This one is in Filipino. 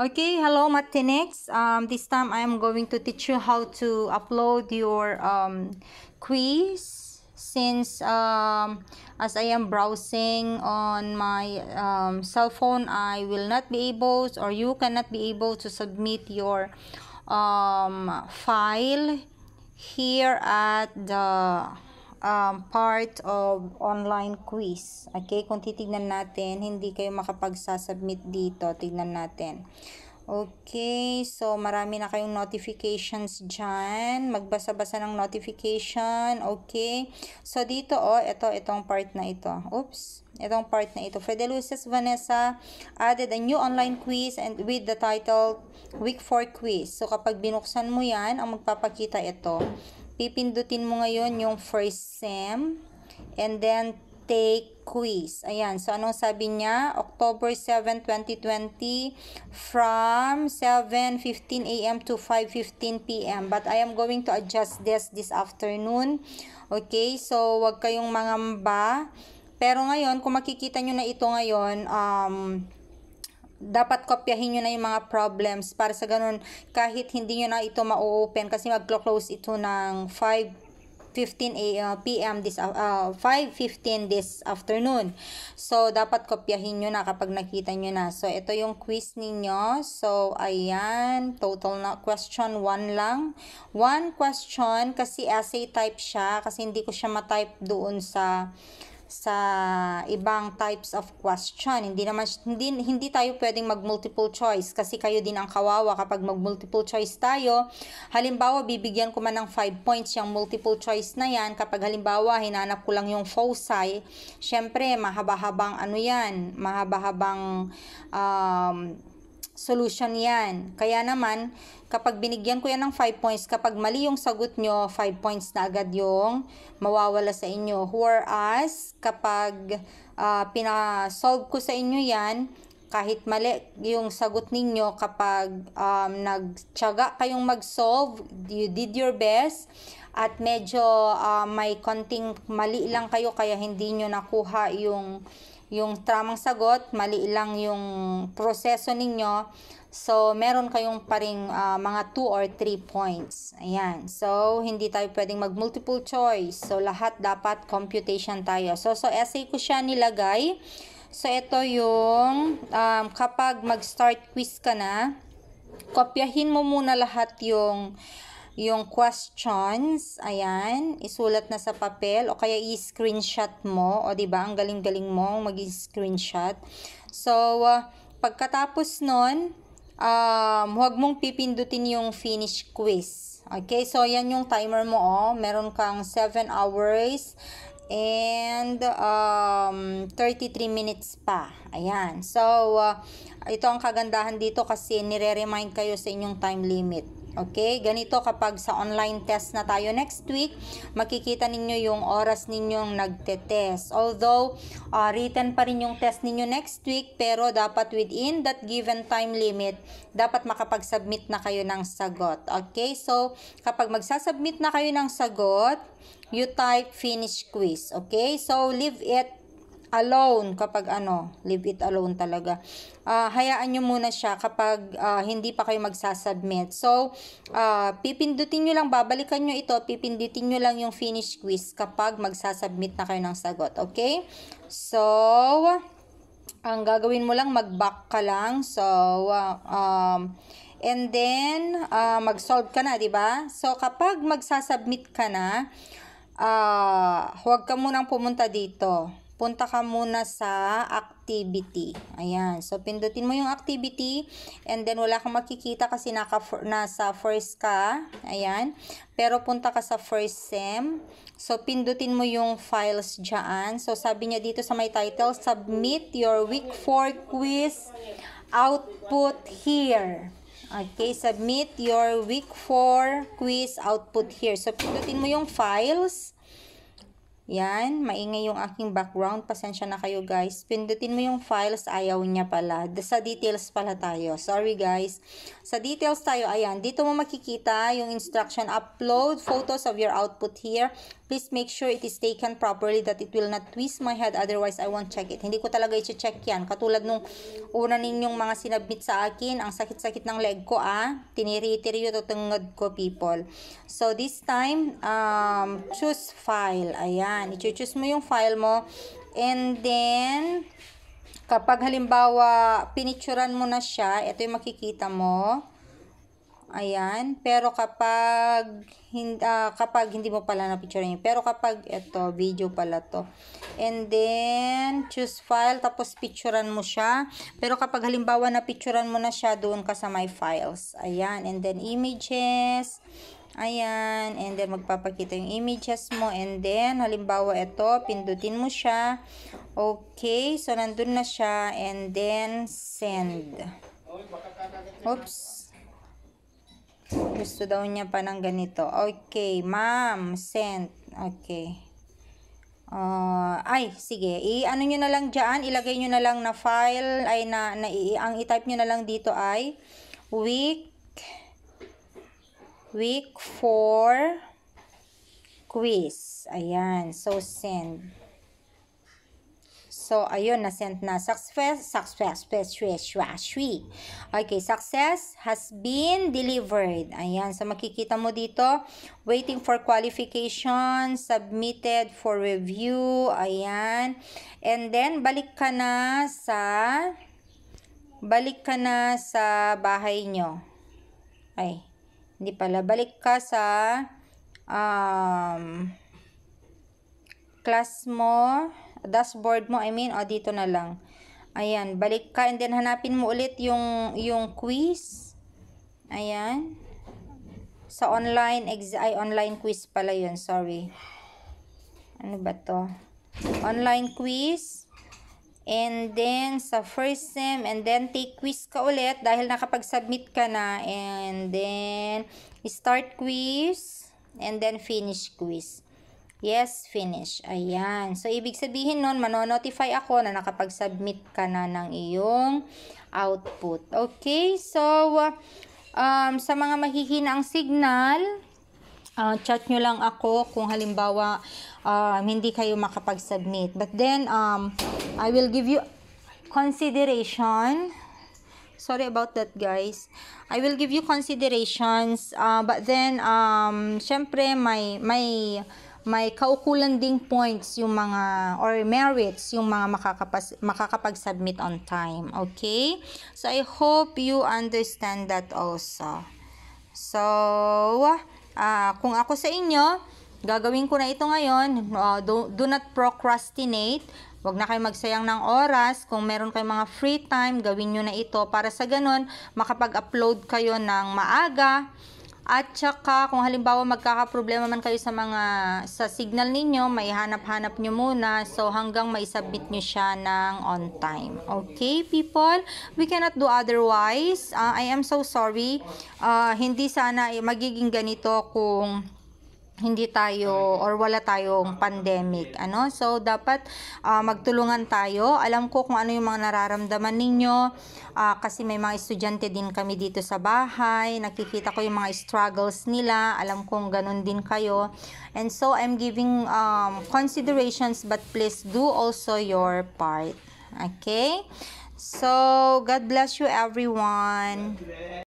okay hello matinx um this time i am going to teach you how to upload your um quiz since um as i am browsing on my um cell phone i will not be able or you cannot be able to submit your um file here at the um, part of online quiz. Okay, kung titignan natin, hindi kayo makapagsasubmit dito. Tignan natin. Okay, so marami na kayong notifications dyan. Magbasa-basa ng notification. Okay, so dito oh, ito, itong part na ito. Oops, itong part na ito. Fedeluces Vanessa added a new online quiz and with the title Week 4 Quiz. So kapag binuksan mo yan, ang magpapakita ito pipindutin mo ngayon yung first SEM and then take quiz. Ayan. So, anong sabi niya? October 7, 2020 from 7.15 a.m. to 5.15 p.m. But I am going to adjust this this afternoon. Okay? So, wag kayong mangamba. Pero ngayon, kung makikita nyo na ito ngayon, um, dapat kopyahin nyo na yung mga problems para sa ganun kahit hindi nyo na ito ma-open kasi maglo-close ito ng 515 uh, p.m. this uh, 5:15 uh, this afternoon. So dapat kopyahin niyo na kapag nakita niyo na. So ito yung quiz ninyo. So ayan, total na question 1 lang. 1 question kasi essay type siya kasi hindi ko siya ma-type doon sa sa ibang types of question. Hindi naman hindi hindi tayo pwedeng mag multiple choice kasi kayo din ang kawawa kapag mag multiple choice tayo. Halimbawa, bibigyan ko man ng 5 points yung multiple choice na yan. Kapag halimbawa, hinanap ko lang yung foci, syempre mahaba-habang ano yan, mahaba-habang um, solution yan. Kaya naman, kapag binigyan ko yan ng 5 points, kapag mali yung sagot nyo, 5 points na agad yung mawawala sa inyo. Whereas, kapag uh, pinasolve ko sa inyo yan, kahit mali yung sagot ninyo kapag um, nagtyaga kayong mag-solve, you did your best, at medyo uh, may konting mali lang kayo kaya hindi nyo nakuha yung yung tramang sagot, mali lang yung proseso ninyo. So, meron kayong paring uh, ah, mga 2 or 3 points. Ayan. So, hindi tayo pwedeng mag-multiple choice. So, lahat dapat computation tayo. So, so essay ko siya nilagay. So, ito yung um, kapag mag-start quiz ka na, kopyahin mo muna lahat yung yung questions, ayan, isulat na sa papel o kaya i-screenshot mo, o 'di ba? Ang galing-galing mo mag-screenshot. So, uh, pagkatapos noon, um, huwag mong pipindutin yung finish quiz. Okay, so yan yung timer mo, oh. Meron kang 7 hours and um, 33 minutes pa. Ayan. So, uh, ito ang kagandahan dito kasi nire-remind kayo sa inyong time limit. Okay, ganito kapag sa online test na tayo next week, makikita ninyo yung oras ninyong nagte-test. Although, uh, written pa rin yung test ninyo next week, pero dapat within that given time limit, dapat makapag-submit na kayo ng sagot. Okay, so kapag magsasubmit na kayo ng sagot, you type finish quiz. Okay, so leave it alone kapag ano, leave it alone talaga. Uh, hayaan nyo muna siya kapag uh, hindi pa kayo magsasubmit. So, uh, pipindutin nyo lang, babalikan nyo ito, pipindutin nyo lang yung finish quiz kapag magsasubmit na kayo ng sagot. Okay? So, ang gagawin mo lang, mag-back ka lang. So, uh, um, and then, uh, mag-solve ka na, di ba? So, kapag magsasubmit ka na, uh, huwag ka munang pumunta dito punta ka muna sa activity. Ayan. So, pindutin mo yung activity and then wala kang makikita kasi naka, nasa first ka. Ayan. Pero punta ka sa first SEM. So, pindutin mo yung files dyan. So, sabi niya dito sa may title, submit your week 4 quiz output here. Okay, submit your week 4 quiz output here. So, pindutin mo yung files. Yan, maingay yung aking background. Pasensya na kayo guys. Pindutin mo yung files, ayaw niya pala. Sa details pala tayo. Sorry guys. Sa details tayo, ayan. Dito mo makikita yung instruction. Upload photos of your output here. Please make sure it is taken properly that it will not twist my head otherwise I won't check it. Hindi ko talaga i-check yan. Katulad nung una ninyong mga sinabmit sa akin, ang sakit-sakit ng leg ko ah. Tiniri-tiriyo tutungod ko people. So this time, um, choose file. Ayan, i-choose mo yung file mo. And then, kapag halimbawa, pinicturan mo na siya, ito yung makikita mo. Ayan. Pero kapag, hindi, uh, ah, kapag hindi mo pala na-picture yun. Pero kapag ito, video pala to. And then, choose file. Tapos, picturean mo siya. Pero kapag halimbawa na-picturean mo na siya, doon ka sa my files. Ayan. And then, images. Ayan. And then, magpapakita yung images mo. And then, halimbawa ito, pindutin mo siya. Okay. So, nandun na siya. And then, send. Oops. Gusto daw niya pa ng ganito. Okay, ma'am, sent. Okay. Uh, ay, sige. I-ano niyo na lang diyan, Ilagay niyo na lang na file. Ay, na, na ang i-type niyo na lang dito ay week week 4 quiz. Ayan. So, send. So, ayun, nasent na. Success, success, Okay, success has been delivered. Ayan, so makikita mo dito, waiting for qualification, submitted for review, ayan. And then, balik ka na sa, balik ka na sa bahay nyo. Ay, hindi pala. Balik ka sa, um, class mo, dashboard mo, I mean, o dito na lang. Ayan, balik ka and then hanapin mo ulit yung, yung quiz. Ayan. Sa online, ex ay online quiz pala yun, sorry. Ano ba to? Online quiz. And then, sa first sem, and then take quiz ka ulit dahil nakapag-submit ka na. And then, start quiz, and then finish quiz. Yes, finish. Ayan. So, ibig sabihin nun, manonotify ako na nakapag-submit ka na ng iyong output. Okay? So, um, sa mga mahihina ang signal, uh, chat nyo lang ako kung halimbawa uh, hindi kayo makapag-submit. But then, um, I will give you consideration sorry about that guys I will give you considerations uh, but then um syempre my my may kaukulan ding points yung mga or merits yung mga makakapas, makakapag-submit on time. Okay? So, I hope you understand that also. So, uh, kung ako sa inyo, gagawin ko na ito ngayon. Uh, do, do not procrastinate. Huwag na kayo magsayang ng oras. Kung meron kayong mga free time, gawin nyo na ito para sa ganun, makapag-upload kayo ng maaga at saka kung halimbawa magkakaproblema man kayo sa mga sa signal ninyo, may hanap-hanap nyo muna. So hanggang maisubmit submit nyo siya ng on time. Okay people, we cannot do otherwise. Uh, I am so sorry. Uh, hindi sana eh, magiging ganito kung hindi tayo or wala tayong pandemic ano so dapat uh, magtulungan tayo alam ko kung ano yung mga nararamdaman ninyo uh, kasi may mga estudyante din kami dito sa bahay nakikita ko yung mga struggles nila alam kong ganun din kayo and so I'm giving um, considerations but please do also your part okay so God bless you everyone